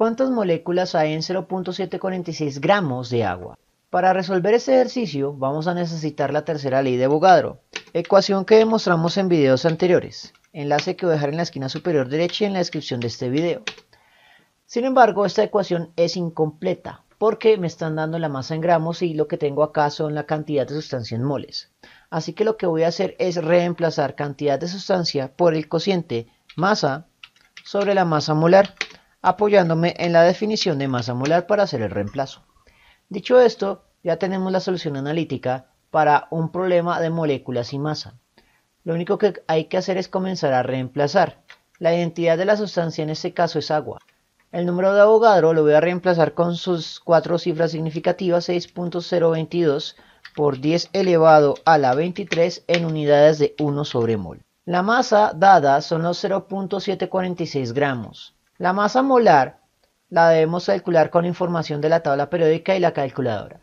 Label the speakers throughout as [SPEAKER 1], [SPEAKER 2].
[SPEAKER 1] ¿Cuántas moléculas hay en 0.746 gramos de agua? Para resolver este ejercicio vamos a necesitar la tercera ley de Bogadro, ecuación que demostramos en videos anteriores, enlace que voy a dejar en la esquina superior derecha y en la descripción de este video. Sin embargo, esta ecuación es incompleta porque me están dando la masa en gramos y lo que tengo acá son la cantidad de sustancia en moles. Así que lo que voy a hacer es reemplazar cantidad de sustancia por el cociente masa sobre la masa molar apoyándome en la definición de masa molar para hacer el reemplazo. Dicho esto, ya tenemos la solución analítica para un problema de moléculas y masa. Lo único que hay que hacer es comenzar a reemplazar. La identidad de la sustancia en este caso es agua. El número de Avogadro lo voy a reemplazar con sus cuatro cifras significativas 6.022 por 10 elevado a la 23 en unidades de 1 sobre mol. La masa dada son los 0.746 gramos. La masa molar la debemos calcular con información de la tabla periódica y la calculadora.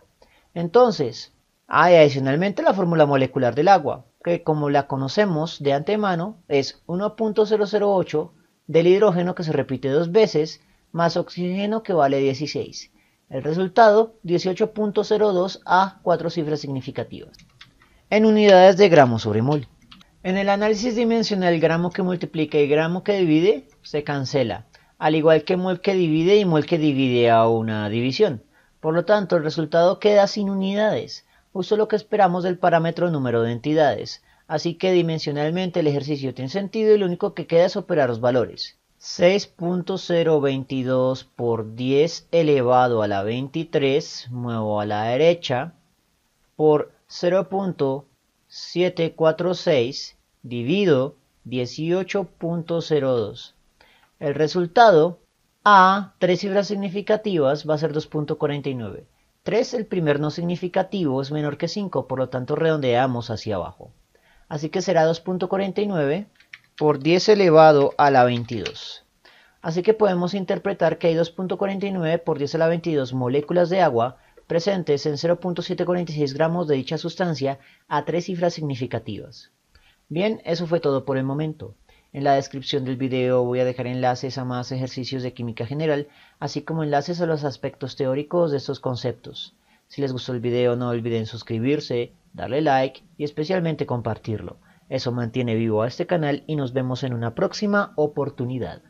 [SPEAKER 1] Entonces, hay adicionalmente la fórmula molecular del agua, que como la conocemos de antemano es 1.008 del hidrógeno que se repite dos veces más oxígeno que vale 16. El resultado 18.02 a cuatro cifras significativas. En unidades de gramos sobre mol. En el análisis dimensional gramo que multiplica y gramo que divide se cancela al igual que mol que divide y mol que divide a una división. Por lo tanto, el resultado queda sin unidades, justo lo que esperamos del parámetro número de entidades. Así que dimensionalmente el ejercicio tiene sentido y lo único que queda es operar los valores. 6.022 por 10 elevado a la 23, muevo a la derecha, por 0.746 divido 18.02. El resultado a tres cifras significativas va a ser 2.49. 3, el primer no significativo, es menor que 5, por lo tanto redondeamos hacia abajo. Así que será 2.49 por 10 elevado a la 22. Así que podemos interpretar que hay 2.49 por 10 a la 22 moléculas de agua presentes en 0.746 gramos de dicha sustancia a tres cifras significativas. Bien, eso fue todo por el momento. En la descripción del video voy a dejar enlaces a más ejercicios de química general, así como enlaces a los aspectos teóricos de estos conceptos. Si les gustó el video no olviden suscribirse, darle like y especialmente compartirlo. Eso mantiene vivo a este canal y nos vemos en una próxima oportunidad.